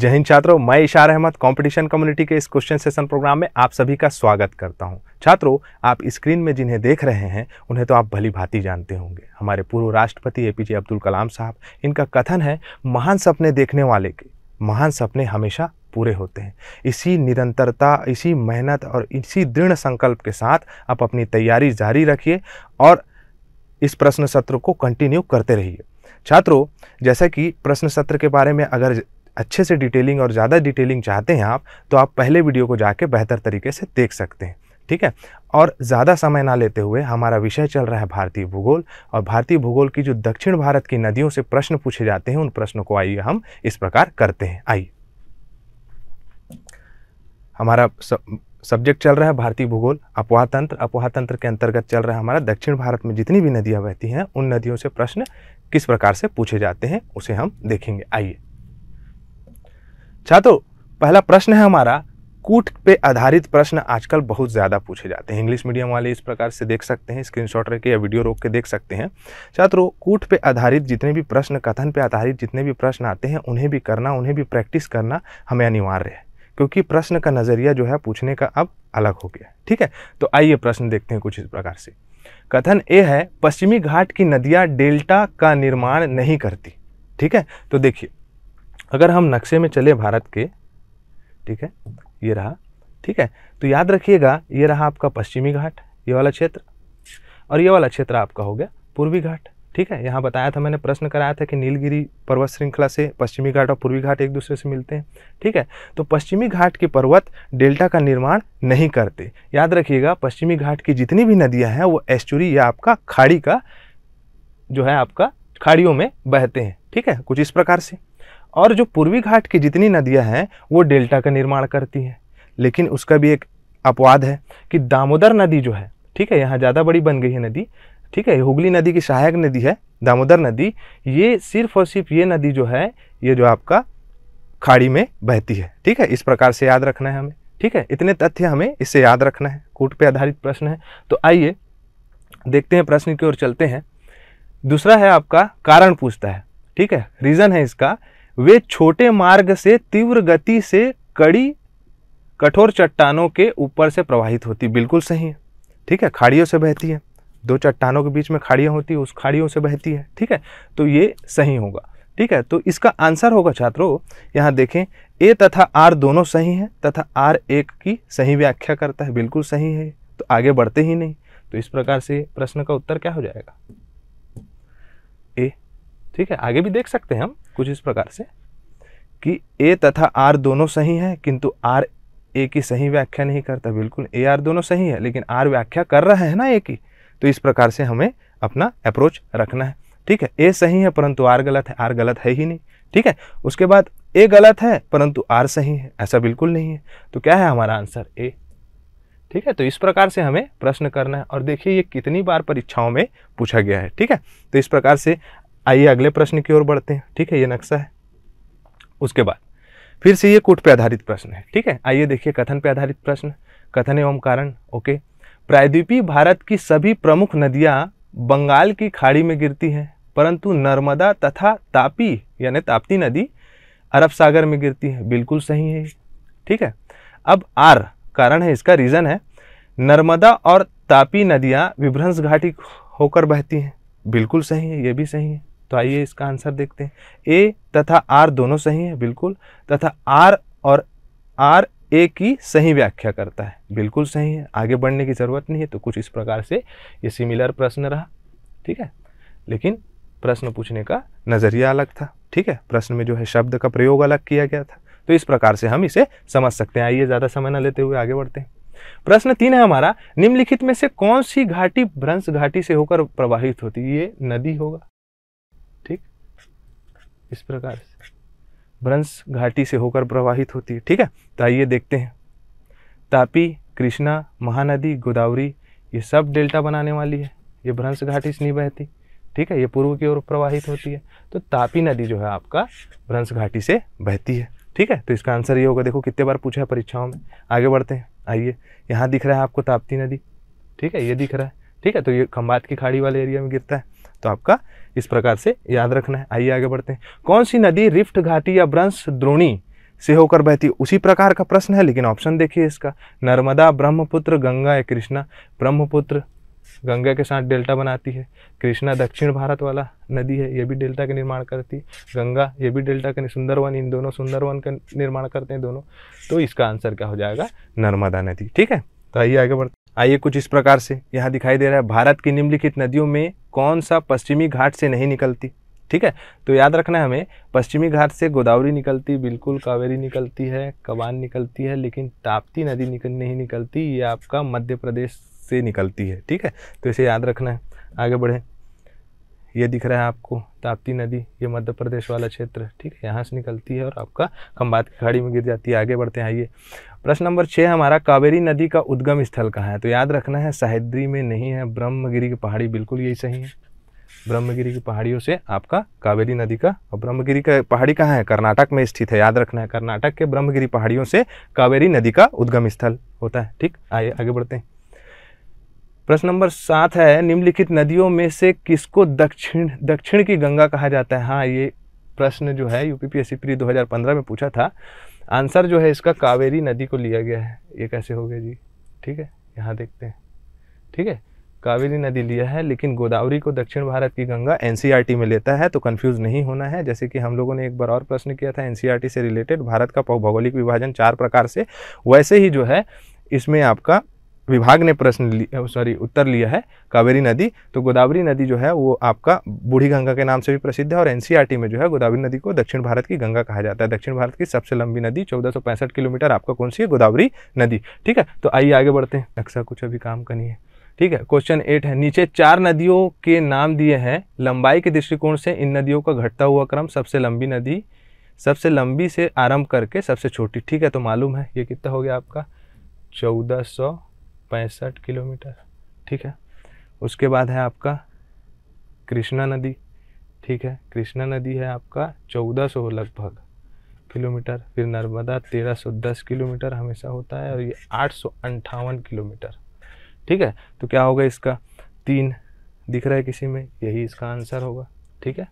जय हिंद छात्रों मैं इशार अहमद कंपटीशन कम्युनिटी के इस क्वेश्चन सेशन प्रोग्राम में आप सभी का स्वागत करता हूं छात्रों आप स्क्रीन में जिन्हें देख रहे हैं उन्हें तो आप भली भांति जानते होंगे हमारे पूर्व राष्ट्रपति ए पी जे अब्दुल कलाम साहब इनका कथन है महान सपने देखने वाले के महान सपने हमेशा पूरे होते हैं इसी निरंतरता इसी मेहनत और इसी दृढ़ संकल्प के साथ आप अपनी तैयारी जारी रखिए और इस प्रश्न सत्र को कंटिन्यू करते रहिए छात्रों जैसा कि प्रश्न सत्र के बारे में अगर अच्छे से डिटेलिंग और ज़्यादा डिटेलिंग चाहते हैं आप तो आप पहले वीडियो को जाके बेहतर तरीके से देख सकते हैं ठीक है और ज़्यादा समय ना लेते हुए हमारा विषय चल रहा है भारतीय भूगोल और भारतीय भूगोल की जो दक्षिण भारत की नदियों से प्रश्न पूछे जाते हैं उन प्रश्नों को आइए हम इस प्रकार करते हैं आइए हमारा सब, सब्जेक्ट चल रहा है भारतीय भूगोल अपवाह तंत्र अपवाह तंत्र के अंतर्गत चल रहा है हमारा दक्षिण भारत में जितनी भी नदियाँ बहती हैं उन नदियों से प्रश्न किस प्रकार से पूछे जाते हैं उसे हम देखेंगे आइए छात्रों पहला प्रश्न है हमारा कूट पे आधारित प्रश्न आजकल बहुत ज़्यादा पूछे जाते हैं इंग्लिश मीडियम वाले इस प्रकार से देख सकते हैं स्क्रीनशॉट लेके या वीडियो रोक के देख सकते हैं छात्रों कूट पे आधारित जितने भी प्रश्न कथन पे आधारित जितने भी प्रश्न आते हैं उन्हें भी करना उन्हें भी प्रैक्टिस करना हमें अनिवार्य है क्योंकि प्रश्न का नज़रिया जो है पूछने का अब अलग हो गया ठीक है तो आइए प्रश्न देखते हैं कुछ इस प्रकार से कथन ए है पश्चिमी घाट की नदियाँ डेल्टा का निर्माण नहीं करती ठीक है तो देखिए अगर हम नक्शे में चले भारत के ठीक है ये रहा ठीक है तो याद रखिएगा ये रहा आपका पश्चिमी घाट ये वाला क्षेत्र और ये वाला क्षेत्र आपका हो गया पूर्वी घाट ठीक है यहाँ बताया था मैंने प्रश्न कराया था कि नीलगिरी पर्वत श्रृंखला से पश्चिमी घाट और पूर्वी घाट एक दूसरे से मिलते हैं ठीक है तो पश्चिमी घाट के पर्वत डेल्टा का निर्माण नहीं करते याद रखिएगा पश्चिमी घाट की जितनी भी नदियाँ हैं वो एस्चुरी या आपका खाड़ी का जो है आपका खाड़ियों में बहते हैं ठीक है कुछ इस प्रकार से और जो पूर्वी घाट की जितनी नदियाँ हैं वो डेल्टा का निर्माण करती हैं लेकिन उसका भी एक अपवाद है कि दामोदर नदी जो है ठीक है यहाँ ज़्यादा बड़ी बन गई है नदी ठीक है हुगली नदी की सहायक नदी है दामोदर नदी ये सिर्फ और सिर्फ ये नदी जो है ये जो आपका खाड़ी में बहती है ठीक है इस प्रकार से याद रखना है हमें ठीक है इतने तथ्य हमें इससे याद रखना है कूट पे आधारित प्रश्न है तो आइए देखते हैं प्रश्न की ओर चलते हैं दूसरा है आपका कारण पूछता है ठीक है रीज़न है इसका वे छोटे मार्ग से तीव्र गति से कड़ी कठोर चट्टानों के ऊपर से प्रवाहित होती बिल्कुल सही है ठीक है खाड़ियों से बहती है दो चट्टानों के बीच में खाड़ियाँ होती है उस खाड़ियों से बहती है ठीक है तो ये सही होगा ठीक है तो इसका आंसर होगा छात्रों यहाँ देखें ए तथा आर दोनों सही हैं तथा आर एक की सही व्याख्या करता है बिल्कुल सही है तो आगे बढ़ते ही नहीं तो इस प्रकार से प्रश्न का उत्तर क्या हो जाएगा ठीक है आगे भी देख सकते हैं हम कुछ इस प्रकार से कि ए तथा आर दोनों सही हैं किंतु आर ए की सही व्याख्या नहीं करता बिल्कुल ए आर दोनों सही है लेकिन आर व्याख्या कर रहे हैं ना ए की तो इस प्रकार से हमें अपना अप्रोच रखना है ठीक है ए सही है परंतु आर गलत है आर गलत है ही नहीं ठीक है उसके बाद ए गलत है परंतु आर सही है ऐसा बिल्कुल नहीं है तो क्या है हमारा आंसर ए ठीक है तो इस प्रकार से हमें प्रश्न करना है और देखिए ये कितनी बार परीक्षाओं में पूछा गया है ठीक है तो इस प्रकार से आइए अगले प्रश्न की ओर बढ़ते हैं ठीक है ये नक्शा है उसके बाद फिर से ये कूट पे आधारित प्रश्न है ठीक है आइए देखिए कथन पे आधारित प्रश्न कथन एवं कारण ओके प्रायद्वीपी भारत की सभी प्रमुख नदियाँ बंगाल की खाड़ी में गिरती हैं परंतु नर्मदा तथा तापी यानी ताप्ती नदी अरब सागर में गिरती है बिल्कुल सही है ठीक है अब आर कारण है इसका रीज़न है नर्मदा और तापी नदियां विभ्रंश घाटी होकर बहती हैं बिल्कुल सही है ये भी सही है तो आइए इसका आंसर देखते हैं ए तथा आर दोनों सही है बिल्कुल तथा आर और आर ए की सही व्याख्या करता है बिल्कुल सही है आगे बढ़ने की ज़रूरत नहीं है तो कुछ इस प्रकार से ये सिमिलर प्रश्न रहा ठीक है लेकिन प्रश्न पूछने का नज़रिया अलग था ठीक है प्रश्न में जो है शब्द का प्रयोग अलग किया गया था तो इस प्रकार से हम इसे समझ सकते हैं आइए ज़्यादा समय न लेते हुए आगे बढ़ते हैं प्रश्न तीन है हमारा निम्नलिखित में से कौन सी घाटी भ्रंश घाटी से होकर प्रवाहित होती है ये नदी होगा इस प्रकार से भ्रंश घाटी से होकर प्रवाहित होती है ठीक है तो आइए देखते हैं तापी कृष्णा महानदी गोदावरी ये सब डेल्टा बनाने वाली है ये भ्रंश घाटी से नहीं बहती ठीक है ये पूर्व की ओर प्रवाहित होती है तो तापी नदी जो है आपका भ्रंश घाटी से बहती है ठीक है तो इसका आंसर ये होगा देखो कितने बार पूछा है परीक्षाओं में आगे बढ़ते हैं आइए यहाँ दिख रहा है आपको ताप्ती नदी ठीक है ये दिख रहा है ठीक है तो ये खम्बात की खाड़ी वाले एरिया में गिरता है तो आपका इस प्रकार से याद रखना है आइए आगे बढ़ते हैं कौन सी नदी रिफ्ट घाटी या ब्रंश द्रोणी से होकर बहती उसी प्रकार का प्रश्न है लेकिन ऑप्शन देखिए इसका नर्मदा ब्रह्मपुत्र गंगा या कृष्णा ब्रह्मपुत्र गंगा के साथ डेल्टा बनाती है कृष्णा दक्षिण भारत वाला नदी है ये भी डेल्टा का निर्माण करती है गंगा ये भी डेल्टा का सुंदरवन इन दोनों सुंदरवन का निर्माण करते हैं दोनों तो इसका आंसर क्या हो जाएगा नर्मदा नदी ठीक है तो आइए आगे बढ़ते आइए कुछ इस प्रकार से यहाँ दिखाई दे रहा है भारत की निम्नलिखित नदियों में कौन सा पश्चिमी घाट से नहीं निकलती ठीक है तो याद रखना है हमें पश्चिमी घाट से गोदावरी निकलती बिल्कुल कावेरी निकलती है कबान निकलती है लेकिन ताप्ती नदी निकल नहीं निकलती ये आपका मध्य प्रदेश से निकलती है ठीक है तो इसे याद रखना है आगे बढ़ें ये दिख रहा है आपको ताप्ती नदी ये मध्य प्रदेश वाला क्षेत्र ठीक है यहाँ से निकलती है और आपका खम्बात की खाड़ी में गिर जाती है आगे बढ़ते हैं आइए प्रश्न नंबर छः हमारा कावेरी नदी का उद्गम स्थल कहाँ है तो याद रखना है सहेद्री में नहीं है ब्रह्मगिरी की पहाड़ी बिल्कुल यही सही है ब्रह्मगिरी की पहाड़ियों से आपका कावेरी नदी का और ब्रह्मगिरी का पहाड़ी कहाँ है कर्नाटक में स्थित है याद रखना है कर्नाटक के ब्रह्मगिरी पहाड़ियों से कावेरी नदी का उद्गम स्थल होता है ठीक आइए आगे बढ़ते हैं प्रश्न नंबर सात है निम्नलिखित नदियों में से किसको दक्षिण दक्षिण की गंगा कहा जाता है हाँ ये प्रश्न जो है यू पी प्री 2015 में पूछा था आंसर जो है इसका कावेरी नदी को लिया गया है ये कैसे हो गया जी ठीक है यहाँ देखते हैं ठीक है कावेरी नदी लिया है लेकिन गोदावरी को दक्षिण भारत की गंगा एन e में लेता है तो कंफ्यूज नहीं होना है जैसे कि हम लोगों ने एक बार और प्रश्न किया था एन e से रिलेटेड भारत का भौगोलिक विभाजन चार प्रकार से वैसे ही जो है इसमें आपका विभाग ने प्रश्न सॉरी उत्तर लिया है कावेरी नदी तो गोदावरी नदी जो है वो आपका बूढ़ी गंगा के नाम से भी प्रसिद्ध है और एनसीईआरटी में जो है गोदावरी नदी को दक्षिण भारत की गंगा कहा जाता है दक्षिण भारत की सबसे लंबी नदी चौदह किलोमीटर आपका कौन सी है गोदावरी नदी ठीक है तो आइए आगे बढ़ते हैं नक्शा कुछ अभी काम का नहीं है ठीक है क्वेश्चन एट है नीचे चार नदियों के नाम दिए हैं लंबाई के दृष्टिकोण से इन नदियों का घटता हुआ क्रम सबसे लंबी नदी सबसे लंबी से आरंभ करके सबसे छोटी ठीक है तो मालूम है ये कितना हो गया आपका चौदह सौ पैंसठ किलोमीटर ठीक है उसके बाद है आपका कृष्णा नदी ठीक है कृष्णा नदी है आपका चौदह सौ लगभग किलोमीटर फिर नर्मदा तेरह सौ दस किलोमीटर हमेशा होता है और ये आठ सौ अंठावन किलोमीटर ठीक है तो क्या होगा इसका तीन दिख रहा है किसी में यही इसका आंसर होगा ठीक है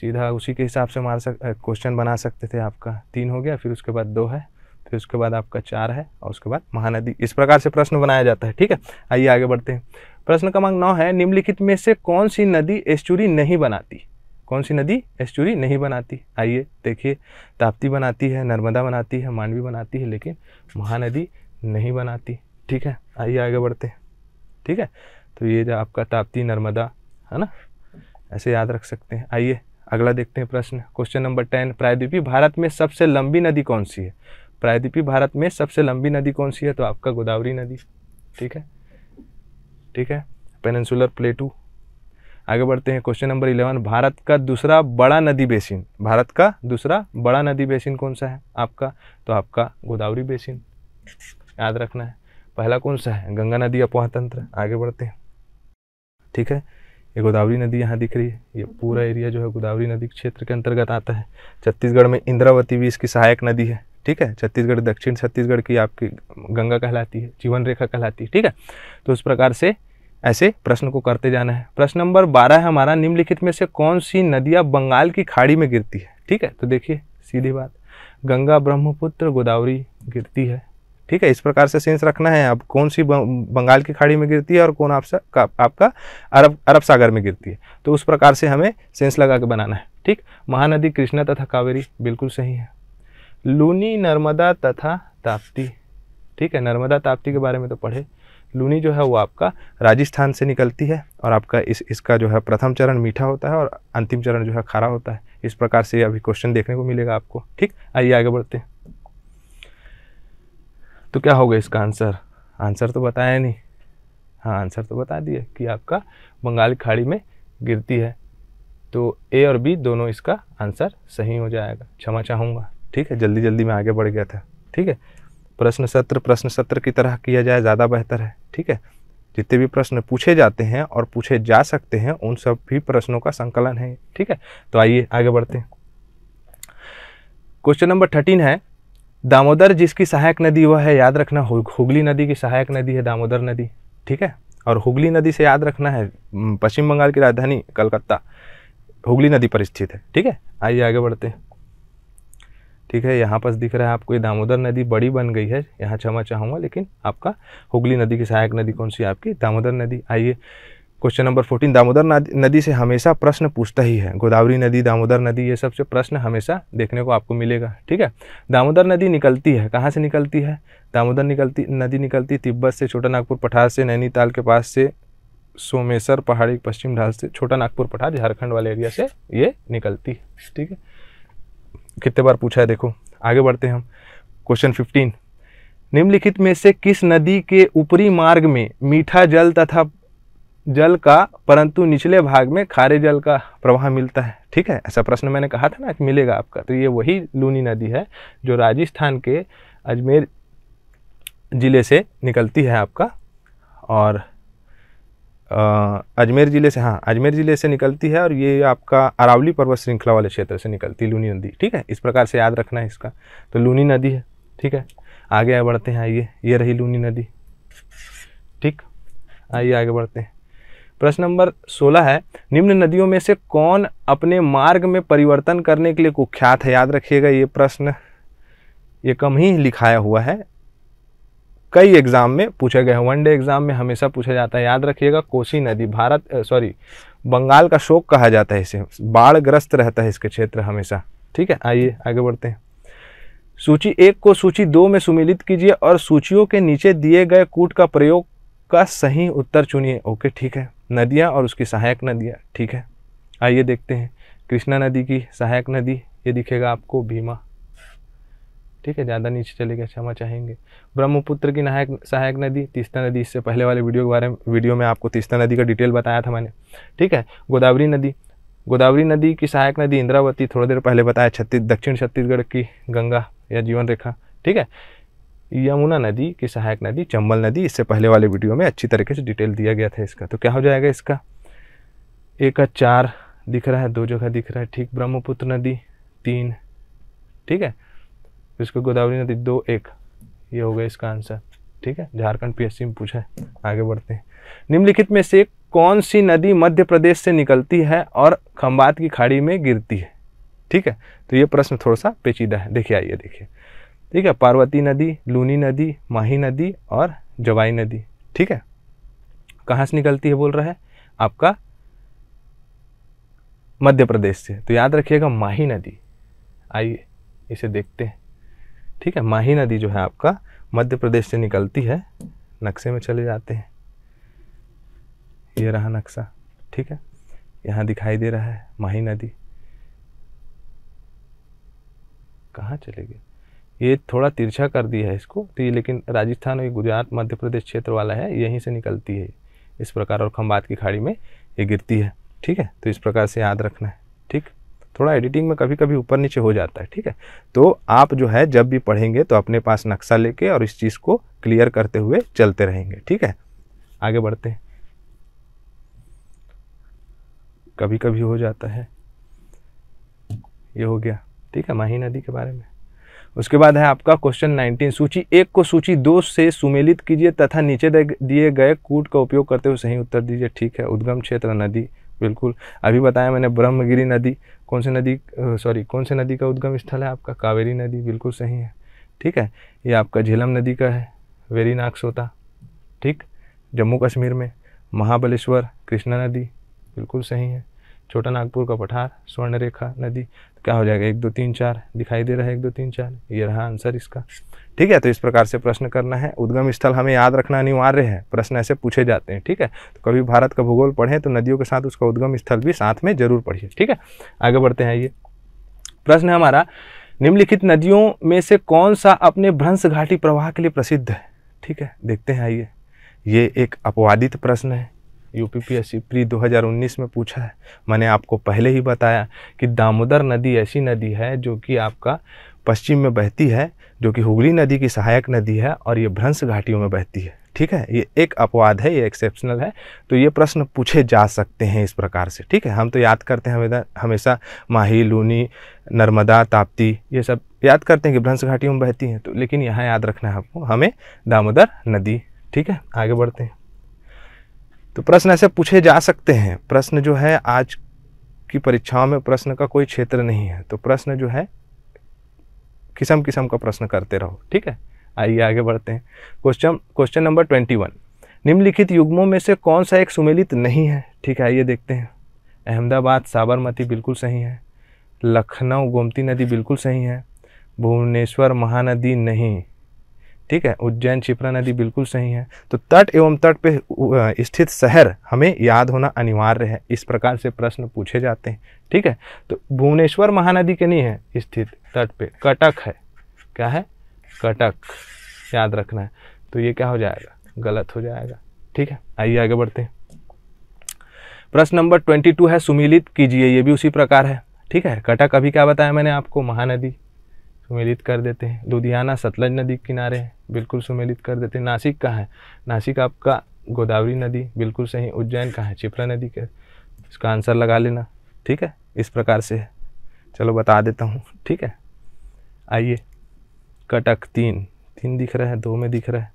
सीधा उसी के हिसाब से मार सक क्वेश्चन बना सकते थे आपका तीन हो गया फिर उसके बाद दो है फिर उसके बाद आपका चार है और उसके बाद महानदी इस प्रकार से प्रश्न बनाया जाता है ठीक है आइए आगे बढ़ते हैं प्रश्न क्रमांक नौ है निम्नलिखित में से कौन सी नदी एस्चुरी नहीं बनाती कौन सी नदी एस्चुरी नहीं बनाती आइए देखिए ताप्ती बनाती है नर्मदा बनाती है मांडवी बनाती है लेकिन महानदी नहीं बनाती ठीक है आइए आगे बढ़ते हैं ठीक है तो ये जो आपका ताप्ती नर्मदा है ना ऐसे याद रख सकते हैं आइए अगला देखते हैं प्रश्न क्वेश्चन नंबर टेन प्रायद्वीपी भारत में सबसे लंबी नदी कौन सी है प्रायद्वीपी भारत में सबसे लंबी नदी कौन सी है तो आपका गोदावरी नदी ठीक है ठीक है पेनसुलर प्लेटू आगे बढ़ते हैं क्वेश्चन नंबर इलेवन भारत का दूसरा बड़ा नदी बेसिन भारत का दूसरा बड़ा नदी बेसिन कौन सा है आपका तो आपका गोदावरी बेसिन याद रखना है पहला कौन सा है गंगा नदी अपोहा तंत्र आगे बढ़ते हैं ठीक है ये गोदावरी नदी यहाँ दिख रही है ये पूरा एरिया जो है गोदावरी नदी क्षेत्र के अंतर्गत आता है छत्तीसगढ़ में इंद्रावती भी इसकी सहायक नदी है ठीक है छत्तीसगढ़ दक्षिण छत्तीसगढ़ की आपकी गंगा कहलाती है जीवन रेखा कहलाती है ठीक है तो उस प्रकार से ऐसे प्रश्न को करते जाना है प्रश्न नंबर बारह है हमारा निम्नलिखित में से कौन सी नदियाँ बंगाल की खाड़ी में गिरती है ठीक है तो देखिए सीधी बात गंगा ब्रह्मपुत्र गोदावरी गिरती है ठीक है इस प्रकार से सेंस रखना है अब कौन सी बंगाल की खाड़ी में गिरती है और कौन आपसा आपका अरब अरब सागर में गिरती है तो उस प्रकार से हमें सेंस लगा के बनाना है ठीक महानदी कृष्णा तथा कावेरी बिल्कुल सही है लूनी नर्मदा तथा ताप्ती ठीक है नर्मदा ताप्ती के बारे में तो पढ़े लूनी जो है वो आपका राजस्थान से निकलती है और आपका इस इसका जो है प्रथम चरण मीठा होता है और अंतिम चरण जो है खारा होता है इस प्रकार से अभी क्वेश्चन देखने को मिलेगा आपको ठीक आइए आगे बढ़ते हैं तो क्या होगा इसका आंसर आंसर तो बताया नहीं हाँ आंसर तो बता दिए कि आपका बंगाल खाड़ी में गिरती है तो ए और बी दोनों इसका आंसर सही हो जाएगा क्षमा चाहूँगा ठीक है जल्दी जल्दी में आगे बढ़ गया था ठीक है प्रश्न सत्र प्रश्न सत्र की तरह किया जाए ज़्यादा बेहतर है ठीक है जितने भी प्रश्न पूछे जाते हैं और पूछे जा सकते हैं उन सब भी प्रश्नों का संकलन है ठीक है तो आइए आगे बढ़ते हैं क्वेश्चन नंबर थर्टीन है दामोदर जिसकी सहायक नदी वह है याद रखना हुगली नदी की सहायक नदी है दामोदर नदी ठीक है और हुगली नदी से याद रखना है पश्चिम बंगाल की राजधानी कलकत्ता हुगली नदी पर स्थित है ठीक है आइए आगे बढ़ते हैं ठीक है यहाँ पर दिख रहा है आपको ये दामोदर नदी बड़ी बन गई है यहाँ क्षमा चाहूँगा लेकिन आपका हुगली नदी की सहायक नदी कौन सी आपकी दामोदर नदी आइए क्वेश्चन नंबर फोर्टीन दामोदर नदी से हमेशा प्रश्न पूछता ही है गोदावरी नदी दामोदर नदी ये सबसे प्रश्न हमेशा देखने को आपको मिलेगा ठीक है दामोदर नदी निकलती है कहाँ से निकलती है दामोदर निकलती नदी निकलती तिब्बत से छोटा नागपुर पठार से नैनीताल के पास से सोमेसर पहाड़ी पश्चिम ढाल से छोटा नागपुर पठार झारखंड वाले एरिया से ये निकलती है ठीक है कितने बार पूछा है देखो आगे बढ़ते हैं हम क्वेश्चन फिफ्टीन निम्नलिखित में से किस नदी के ऊपरी मार्ग में मीठा जल तथा जल का परंतु निचले भाग में खारे जल का प्रवाह मिलता है ठीक है ऐसा प्रश्न मैंने कहा था ना कि मिलेगा आपका तो ये वही लूनी नदी है जो राजस्थान के अजमेर ज़िले से निकलती है आपका और अजमेर ज़िले से हाँ अजमेर ज़िले से निकलती है और ये आपका अरावली पर्वत श्रृंखला वाले क्षेत्र से निकलती है लूनी नदी ठीक है इस प्रकार से याद रखना है इसका तो लूनी नदी है ठीक है आगे बढ़ते हैं आइए ये रही लूनी नदी ठीक आइए आगे बढ़ते हैं प्रश्न नंबर 16 है निम्न नदियों में से कौन अपने मार्ग में परिवर्तन करने के लिए कुख्यात है याद रखिएगा ये प्रश्न ये कम ही लिखाया हुआ है कई एग्ज़ाम में पूछे गए हैं वनडे एग्ज़ाम में हमेशा पूछा जाता है याद रखिएगा कोसी नदी भारत सॉरी बंगाल का शोक कहा जाता है इसे बाढ़ग्रस्त रहता है इसके क्षेत्र हमेशा ठीक है आइए आगे बढ़ते हैं सूची एक को सूची दो में सुमिलित कीजिए और सूचियों के नीचे दिए गए कूट का प्रयोग का सही उत्तर चुनिए ओके ठीक है नदियाँ और उसकी सहायक नदियाँ ठीक है आइए देखते हैं कृष्णा नदी की सहायक नदी ये दिखेगा आपको भीमा ठीक है ज़्यादा नीचे चले गए क्षमा चाहेंगे ब्रह्मपुत्र की नायक सहायक नदी तीस्ता नदी इससे पहले वाले वीडियो के बारे में वीडियो में आपको तीस्ता नदी का डिटेल बताया था मैंने ठीक है गोदावरी नदी गोदावरी नदी की सहायक नदी इंद्रावती थोड़ी देर पहले बताया छत्तीस दक्षिण छत्तीसगढ़ की गंगा या जीवन रेखा ठीक है यमुना नदी की सहायक नदी चंबल नदी इससे पहले वाले वीडियो में अच्छी तरीके से डिटेल दिया गया था इसका तो क्या हो जाएगा इसका एक चार दिख रहा है दो जगह दिख रहा है ठीक ब्रह्मपुत्र नदी तीन ठीक है जिसको गोदावरी नदी दो एक ये हो गया इसका आंसर ठीक है झारखंड पीएससी में पूछा है आगे बढ़ते हैं निम्नलिखित में से कौन सी नदी मध्य प्रदेश से निकलती है और खम्बात की खाड़ी में गिरती है ठीक है तो ये प्रश्न थोड़ा सा पेचीदा है देखिए आइए देखिए ठीक है पार्वती नदी लूनी नदी माही नदी और जवाई नदी ठीक है कहाँ से निकलती है बोल रहा है आपका मध्य प्रदेश से तो याद रखिएगा माही नदी आइए इसे देखते हैं ठीक है माही नदी जो है आपका मध्य प्रदेश से निकलती है नक्शे में चले जाते हैं ये रहा नक्शा ठीक है यहाँ दिखाई दे रहा है माही नदी कहाँ चले गए ये थोड़ा तिरछा कर दिया है इसको तो ये लेकिन राजस्थान और गुजरात मध्य प्रदेश क्षेत्र वाला है यहीं से निकलती है इस प्रकार और खम्बात की खाड़ी में ये गिरती है ठीक है तो इस प्रकार से याद रखना है ठीक थोड़ा एडिटिंग में कभी कभी ऊपर नीचे हो जाता है ठीक है तो आप जो है जब भी पढ़ेंगे तो अपने पास नक्शा लेके और इस चीज़ को क्लियर करते हुए चलते रहेंगे ठीक है आगे बढ़ते हैं कभी कभी हो जाता है ये हो गया ठीक है माही नदी के बारे में उसके बाद है आपका क्वेश्चन 19 सूची एक को सूची दो से सुमेलित कीजिए तथा नीचे दिए गए कूट का उपयोग करते हुए सही उत्तर दीजिए ठीक है उद्गम क्षेत्र नदी बिल्कुल अभी बताया मैंने ब्रह्मगिरी नदी कौन से नदी सॉरी कौन से नदी का उद्गम स्थल है आपका कावेरी नदी बिल्कुल सही है ठीक है ये आपका झेलम नदी का है वेरी नागसोता ठीक जम्मू कश्मीर में महाबलेश्वर कृष्णा नदी बिल्कुल सही है छोटा नागपुर का पठार स्वर्णरेखा नदी तो क्या हो जाएगा एक दो तीन चार दिखाई दे रहा है एक दो तीन चार ये रहा आंसर इसका ठीक है तो इस प्रकार से प्रश्न करना है उद्गम स्थल हमें याद रखना अनिवार्य है प्रश्न ऐसे पूछे जाते हैं ठीक है तो कभी भारत का भूगोल पढ़ें तो नदियों के साथ उसका उद्गम स्थल भी साथ में जरूर पढ़िए ठीक है आगे बढ़ते हैं ये प्रश्न है हमारा निम्नलिखित नदियों में से कौन सा अपने भ्रंश घाटी प्रवाह के लिए प्रसिद्ध है ठीक है देखते हैं आइए ये एक अपवादित प्रश्न है सी प्री 2019 में पूछा है मैंने आपको पहले ही बताया कि दामोदर नदी ऐसी नदी है जो कि आपका पश्चिम में बहती है जो कि हुगली नदी की सहायक नदी है और ये भ्रंश घाटियों में बहती है ठीक है ये एक अपवाद है ये एक्सेप्शनल है तो ये प्रश्न पूछे जा सकते हैं इस प्रकार से ठीक है हम तो याद करते हैं हमेशा माही लूनी नर्मदा ताप्ती ये सब याद करते हैं कि भ्रंश घाटियों में बहती हैं तो लेकिन यहाँ याद रखना है आपको हमें दामोदर नदी ठीक है आगे बढ़ते हैं तो प्रश्न ऐसे पूछे जा सकते हैं प्रश्न जो है आज की परीक्षाओं में प्रश्न का कोई क्षेत्र नहीं है तो प्रश्न जो है किस्म किस्म का प्रश्न करते रहो ठीक है आइए आगे बढ़ते हैं question question number twenty one निम्नलिखित युग्मों में से कौन सा एक सुमेलित नहीं है ठीक है आइए देखते हैं अहमदाबाद साबरमती बिल्कुल सही है लखनऊ गोमती नदी बिल्कुल सही है भुवनेश्वर महानदी नहीं ठीक है उज्जैन छिपरा नदी बिल्कुल सही है तो तट एवं तट पे स्थित शहर हमें याद होना अनिवार्य है इस प्रकार से प्रश्न पूछे जाते हैं ठीक है तो भुवनेश्वर महानदी के नहीं है स्थित तट पे कटक है क्या है कटक याद रखना है तो ये क्या हो जाएगा गलत हो जाएगा ठीक है आइए आगे बढ़ते हैं प्रश्न नंबर ट्वेंटी टू है सुमिलित कीजिए ये भी उसी प्रकार है ठीक है कटक अभी क्या बताया मैंने आपको महानदी सुमेलित कर देते हैं लुधियाना सतलज नदी के किनारे है बिल्कुल सुमेलित कर देते हैं नासिक कहाँ है नासिक आपका गोदावरी नदी बिल्कुल सही उज्जैन कहाँ है चिपरा नदी का इसका आंसर लगा लेना ठीक है इस प्रकार से है चलो बता देता हूँ ठीक है आइए कटक तीन तीन दिख रहा है दो में दिख रहा है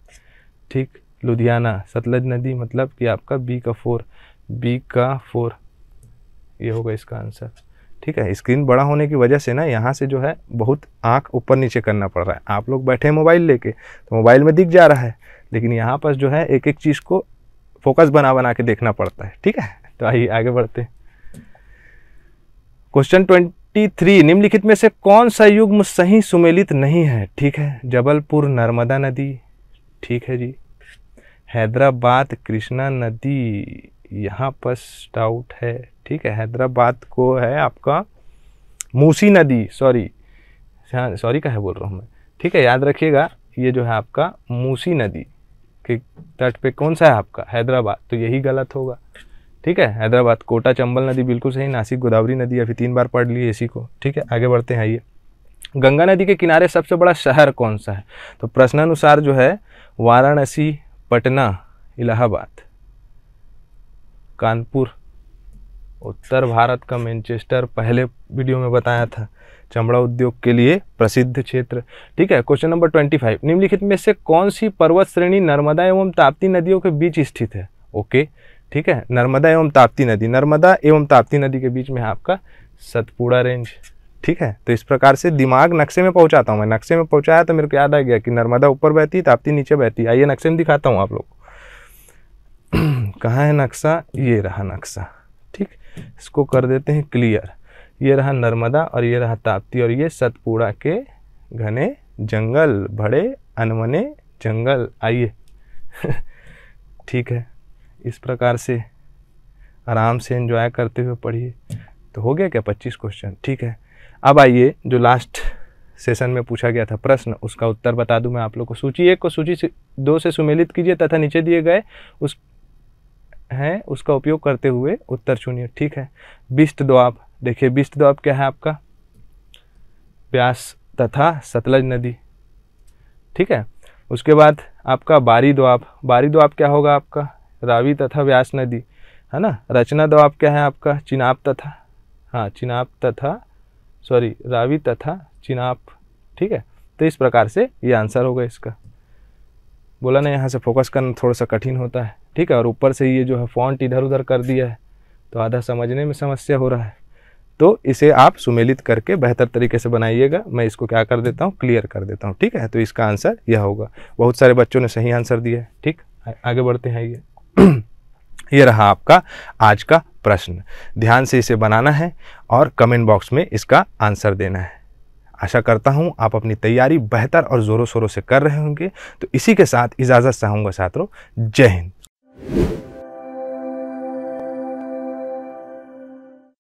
ठीक लुधियाना सतलज नदी मतलब कि आपका बी का फोर बी का फोर ये होगा इसका आंसर ठीक है स्क्रीन बड़ा होने की वजह से ना यहाँ से जो है बहुत आँख ऊपर नीचे करना पड़ रहा है आप लोग बैठे मोबाइल लेके तो मोबाइल में दिख जा रहा है लेकिन यहाँ पर जो है एक एक चीज़ को फोकस बना बना के देखना पड़ता है ठीक है तो आइए आगे बढ़ते क्वेश्चन ट्वेंटी थ्री निम्नलिखित में से कौन सा युग्म सही सुमेलित नहीं है ठीक है जबलपुर नर्मदा नदी ठीक है जी हैदराबाद कृष्णा नदी यहाँ पर डाउट है ठीक है हैदराबाद को है आपका मूसी नदी सॉरी सॉरी का है बोल रहा हूँ मैं ठीक है याद रखिएगा ये जो है आपका मूसी नदी के तट पे कौन सा है आपका हैदराबाद तो यही गलत होगा ठीक है हैदराबाद कोटा चंबल नदी बिल्कुल सही नासिक गोदावरी नदी अभी तीन बार पढ़ ली इसी को ठीक है आगे बढ़ते हैं ये गंगा नदी के किनारे सबसे बड़ा शहर कौन सा है तो प्रश्नानुसार जो है वाराणसी पटना इलाहाबाद कानपुर उत्तर भारत का मैनचेस्टर पहले वीडियो में बताया था चमड़ा उद्योग के लिए प्रसिद्ध क्षेत्र ठीक है क्वेश्चन नंबर ट्वेंटी फाइव निम्नलिखित में से कौन सी पर्वत श्रेणी नर्मदा एवं ताप्ती नदियों के बीच स्थित है ओके ठीक है नर्मदा एवं ताप्ती नदी नर्मदा एवं ताप्ती नदी के बीच में है आपका सतपुड़ा रेंज ठीक है तो इस प्रकार से दिमाग नक्शे में पहुंचाता हूँ मैं नक्शे में पहुँचाया तो मेरे को याद आ गया कि नर्मदा ऊपर बहती ताप्ती नीचे बहती आइए नक्शे में दिखाता हूँ आप लोग को कहाँ है नक्शा ये रहा नक्शा ठीक इसको कर देते हैं क्लियर ये रहा नर्मदा और ये रहा ताप्ती और ये सतपुड़ा के घने जंगल भड़े अनमने जंगल आइए ठीक है इस प्रकार से आराम से एंजॉय करते हुए पढ़िए तो हो गया क्या पच्चीस क्वेश्चन ठीक है अब आइए जो लास्ट सेशन में पूछा गया था प्रश्न उसका उत्तर बता दूं मैं आप लोग को सूची एक को सूची दो से सुमेलित कीजिए तथा नीचे दिए गए उस है उसका उपयोग करते हुए उत्तर चुनिए ठीक है बिष्ट द्वाब देखिए बिष्ट द्वाब क्या है आपका ब्यास तथा सतलज नदी ठीक है उसके बाद आपका बारी द्वाब बारी द्वाब क्या होगा आपका रावी तथा व्यास नदी है ना रचना द्वाब क्या है आपका चिनाब तथा हाँ चिनाब तथा सॉरी रावी तथा चिनाब ठीक है तो इस प्रकार से ये आंसर होगा इसका बोला ना यहाँ से फोकस करना थोड़ा सा कठिन होता है ठीक है और ऊपर से ये जो है फॉन्ट इधर उधर कर दिया है तो आधा समझने में समस्या हो रहा है तो इसे आप सुमेलित करके बेहतर तरीके से बनाइएगा मैं इसको क्या कर देता हूँ क्लियर कर देता हूँ ठीक है तो इसका आंसर यह होगा बहुत सारे बच्चों ने सही आंसर दिया है ठीक आगे बढ़ते हैं ये ये रहा आपका आज का प्रश्न ध्यान से इसे बनाना है और कमेंट बॉक्स में इसका आंसर देना है आशा करता हूँ आप अपनी तैयारी बेहतर और ज़ोरों शोरों से कर रहे होंगे तो इसी के साथ इजाज़त चाहूँगा छात्रों जय हिंद